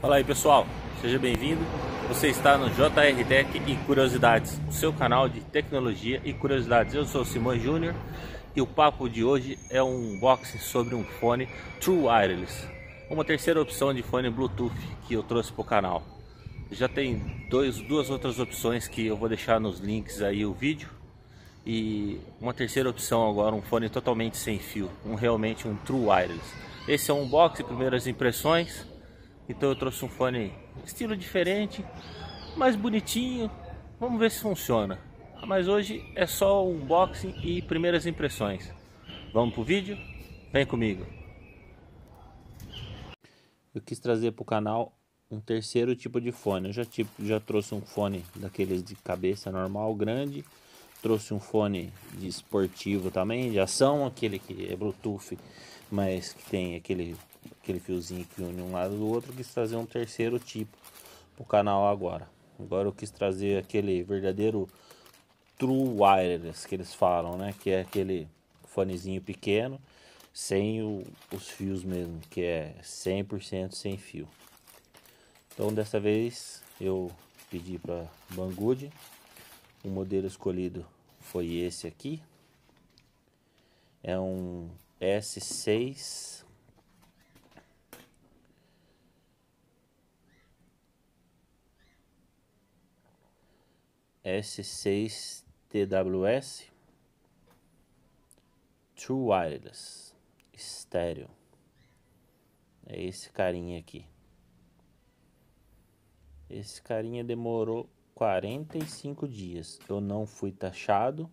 Fala aí pessoal, seja bem-vindo. Você está no JR Tech e Curiosidades, o seu canal de tecnologia e curiosidades. Eu sou o Simão Júnior e o papo de hoje é um unboxing sobre um fone True Wireless, uma terceira opção de fone Bluetooth que eu trouxe para o canal. Já tem dois, duas outras opções que eu vou deixar nos links aí o vídeo e uma terceira opção agora, um fone totalmente sem fio, um realmente um True Wireless. Esse é um unboxing, primeiras impressões. Então eu trouxe um fone estilo diferente, mais bonitinho. Vamos ver se funciona. Mas hoje é só um unboxing e primeiras impressões. Vamos pro vídeo? Vem comigo. Eu quis trazer para o canal um terceiro tipo de fone. Eu já, tipo, já trouxe um fone daqueles de cabeça normal, grande. Trouxe um fone de esportivo também, de ação, aquele que é Bluetooth, mas que tem aquele aquele fiozinho que une um lado do outro, quis trazer um terceiro tipo pro canal agora. Agora eu quis trazer aquele verdadeiro true wireless que eles falam, né? Que é aquele fonezinho pequeno, sem o, os fios mesmo, que é 100% sem fio. Então dessa vez eu pedi para Banggood, o modelo escolhido foi esse aqui. É um S6 S6TWS True Wireless estéreo. É esse carinha aqui. Esse carinha demorou 45 dias. Eu não fui taxado,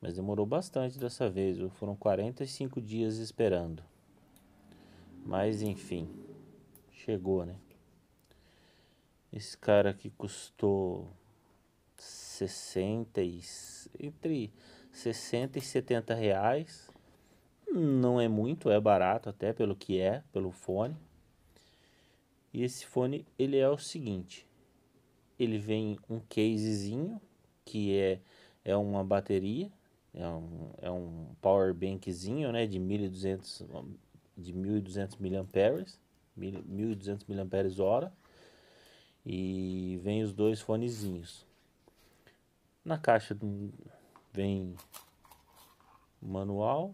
mas demorou bastante dessa vez. Foram 45 dias esperando. Mas enfim, chegou, né? Esse cara aqui custou 60 e, entre 60 e 70 reais. Não é muito, é barato até pelo que é, pelo fone. E esse fone, ele é o seguinte. Ele vem um casezinho, que é, é uma bateria, é um, é um power bankzinho, né, de 1200 de 1200 mAh, 1200 mAh hora. E vem os dois fonezinhos. Na caixa vem manual,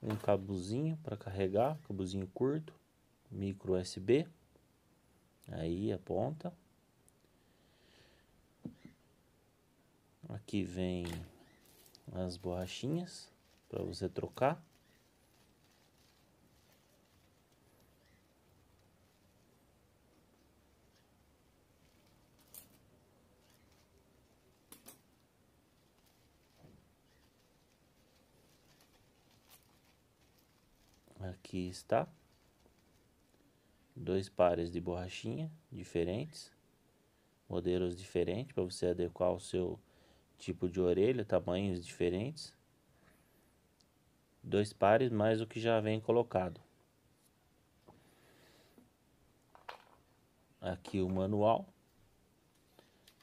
um cabozinho para carregar, cabozinho curto, micro USB, aí a ponta. Aqui vem as borrachinhas para você trocar. Aqui está. Dois pares de borrachinha diferentes. Modelos diferentes para você adequar o seu tipo de orelha, tamanhos diferentes. Dois pares mais o que já vem colocado. Aqui o manual.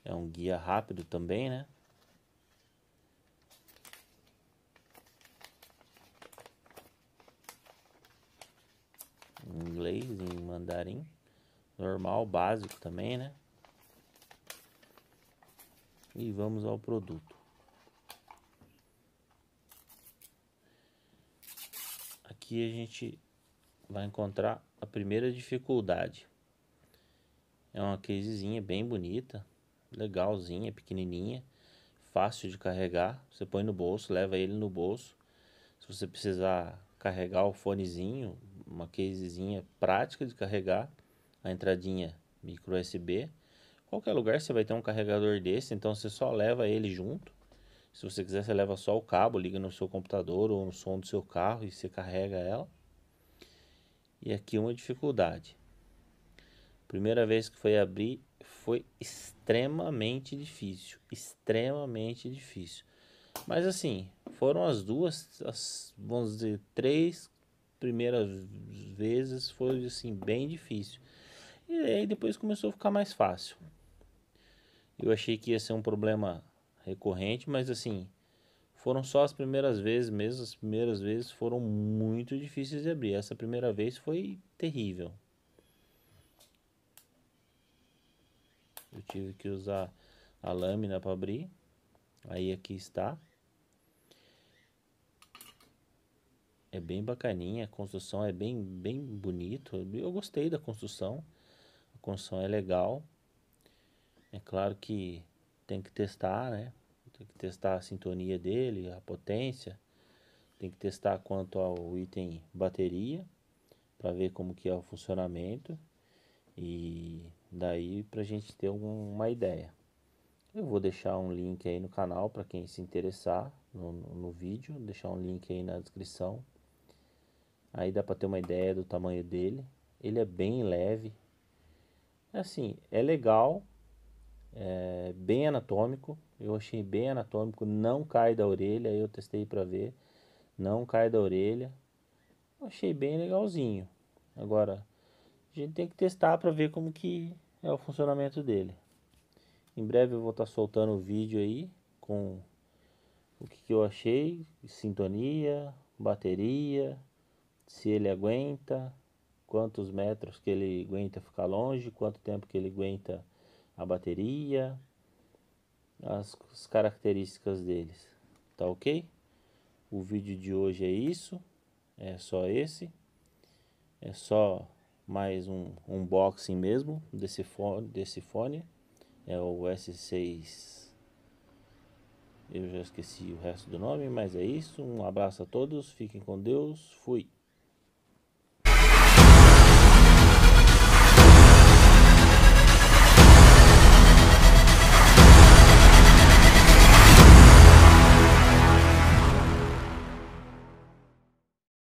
É um guia rápido também, né? mandarim. Normal, básico também, né? E vamos ao produto. Aqui a gente vai encontrar a primeira dificuldade. É uma casezinha bem bonita, legalzinha, pequenininha, fácil de carregar. Você põe no bolso, leva ele no bolso. Se você precisar carregar o fonezinho, uma casezinha prática de carregar, a entradinha micro USB. Qualquer lugar você vai ter um carregador desse, então você só leva ele junto. Se você quiser, você leva só o cabo, liga no seu computador ou no som do seu carro e você carrega ela. E aqui uma dificuldade. Primeira vez que foi abrir foi extremamente difícil, extremamente difícil. Mas assim, foram as duas, as, vamos dizer, três, primeiras vezes foi assim bem difícil. E aí depois começou a ficar mais fácil. Eu achei que ia ser um problema recorrente, mas assim, foram só as primeiras vezes mesmo, as primeiras vezes foram muito difíceis de abrir. Essa primeira vez foi terrível. Eu tive que usar a lâmina para abrir. Aí aqui está. É bem bacaninha, a construção é bem, bem bonito. Eu gostei da construção. A construção é legal. É claro que tem que testar, né? Tem que testar a sintonia dele, a potência. Tem que testar quanto ao item bateria para ver como que é o funcionamento e daí para a gente ter uma ideia. Eu vou deixar um link aí no canal para quem se interessar no, no vídeo, deixar um link aí na descrição Aí dá para ter uma ideia do tamanho dele. Ele é bem leve. Assim, é legal, é bem anatômico. Eu achei bem anatômico, não cai da orelha. Eu testei para ver, não cai da orelha. achei bem legalzinho. Agora, a gente tem que testar para ver como que é o funcionamento dele. Em breve eu vou estar tá soltando o vídeo aí com o que, que eu achei, sintonia, bateria, se ele aguenta, quantos metros que ele aguenta ficar longe, quanto tempo que ele aguenta a bateria, as, as características deles. Tá ok? O vídeo de hoje é isso, é só esse, é só mais um unboxing mesmo desse fone, desse fone é o S6 eu já esqueci o resto do nome, mas é isso. Um abraço a todos, fiquem com Deus, fui.